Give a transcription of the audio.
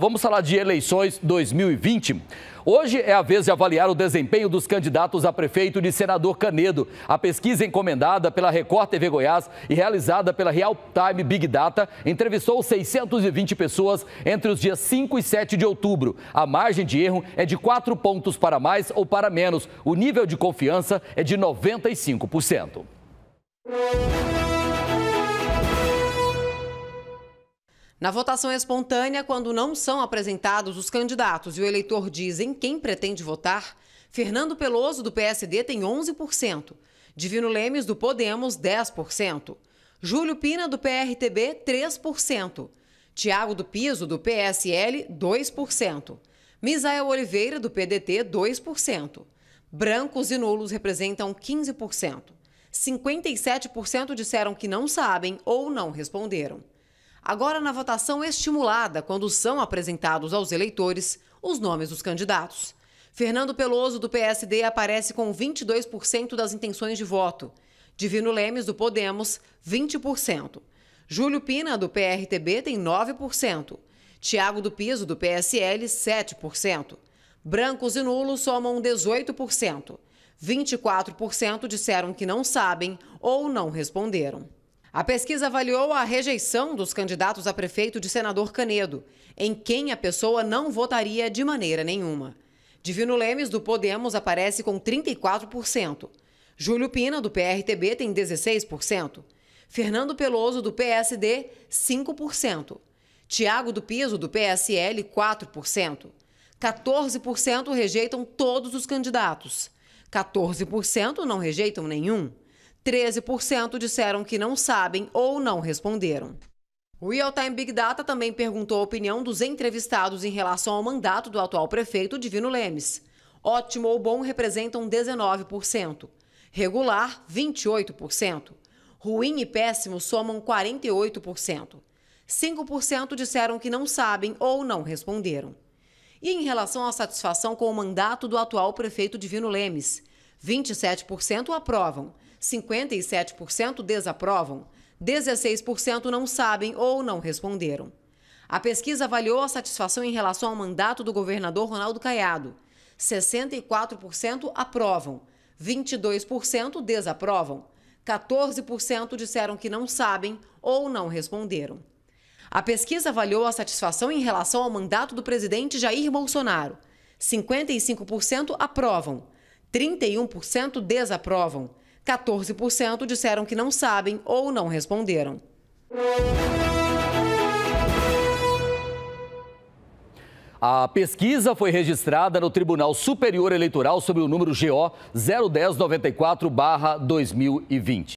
vamos falar de eleições 2020. Hoje é a vez de avaliar o desempenho dos candidatos a prefeito de Senador Canedo. A pesquisa encomendada pela Record TV Goiás e realizada pela Real Time Big Data entrevistou 620 pessoas entre os dias 5 e 7 de outubro. A margem de erro é de 4 pontos para mais ou para menos. O nível de confiança é de 95%. Na votação espontânea, quando não são apresentados os candidatos e o eleitor diz em quem pretende votar, Fernando Peloso, do PSD, tem 11%, Divino Lemes, do Podemos, 10%, Júlio Pina, do PRTB, 3%, Tiago do Piso, do PSL, 2%, Misael Oliveira, do PDT, 2%, Brancos e nulos representam 15%. 57% disseram que não sabem ou não responderam. Agora, na votação estimulada, quando são apresentados aos eleitores os nomes dos candidatos. Fernando Peloso, do PSD, aparece com 22% das intenções de voto. Divino Lemes, do Podemos, 20%. Júlio Pina, do PRTB, tem 9%. Tiago do Piso, do PSL, 7%. Brancos e nulos somam 18%. 24% disseram que não sabem ou não responderam. A pesquisa avaliou a rejeição dos candidatos a prefeito de senador Canedo, em quem a pessoa não votaria de maneira nenhuma. Divino Lemes, do Podemos, aparece com 34%. Júlio Pina, do PRTB, tem 16%. Fernando Peloso, do PSD, 5%. Tiago do Piso, do PSL, 4%. 14% rejeitam todos os candidatos. 14% não rejeitam nenhum. 13% disseram que não sabem ou não responderam. O Real Time Big Data também perguntou a opinião dos entrevistados em relação ao mandato do atual prefeito Divino Lemes. Ótimo ou bom representam 19%, regular 28%, ruim e péssimo somam 48%. 5% disseram que não sabem ou não responderam. E em relação à satisfação com o mandato do atual prefeito Divino Lemes, 27% aprovam, 57% desaprovam, 16% não sabem ou não responderam. A pesquisa avaliou a satisfação em relação ao mandato do governador Ronaldo Caiado. 64% aprovam, 22% desaprovam, 14% disseram que não sabem ou não responderam. A pesquisa avaliou a satisfação em relação ao mandato do presidente Jair Bolsonaro. 55% aprovam, 31% desaprovam, 14% disseram que não sabem ou não responderam. A pesquisa foi registrada no Tribunal Superior Eleitoral sob o número GO 01094-2020.